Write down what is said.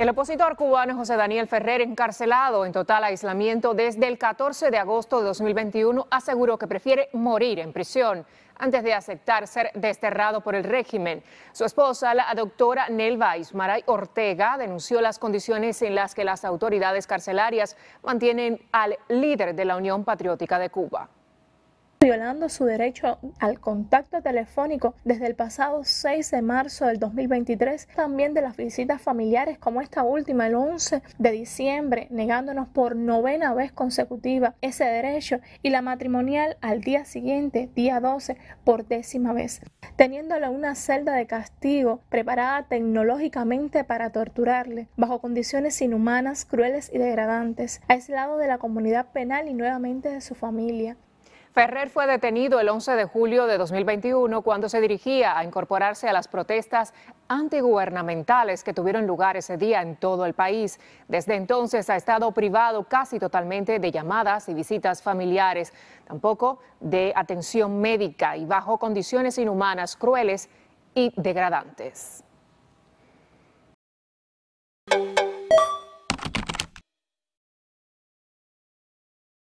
El opositor cubano José Daniel Ferrer, encarcelado en total aislamiento desde el 14 de agosto de 2021, aseguró que prefiere morir en prisión antes de aceptar ser desterrado por el régimen. Su esposa, la doctora Nelva Ismaray Ortega, denunció las condiciones en las que las autoridades carcelarias mantienen al líder de la Unión Patriótica de Cuba violando su derecho al contacto telefónico desde el pasado 6 de marzo del 2023, también de las visitas familiares como esta última el 11 de diciembre, negándonos por novena vez consecutiva ese derecho y la matrimonial al día siguiente, día 12, por décima vez, teniéndole una celda de castigo preparada tecnológicamente para torturarle, bajo condiciones inhumanas, crueles y degradantes, aislado de la comunidad penal y nuevamente de su familia, Ferrer fue detenido el 11 de julio de 2021 cuando se dirigía a incorporarse a las protestas antigubernamentales que tuvieron lugar ese día en todo el país. Desde entonces ha estado privado casi totalmente de llamadas y visitas familiares, tampoco de atención médica y bajo condiciones inhumanas, crueles y degradantes.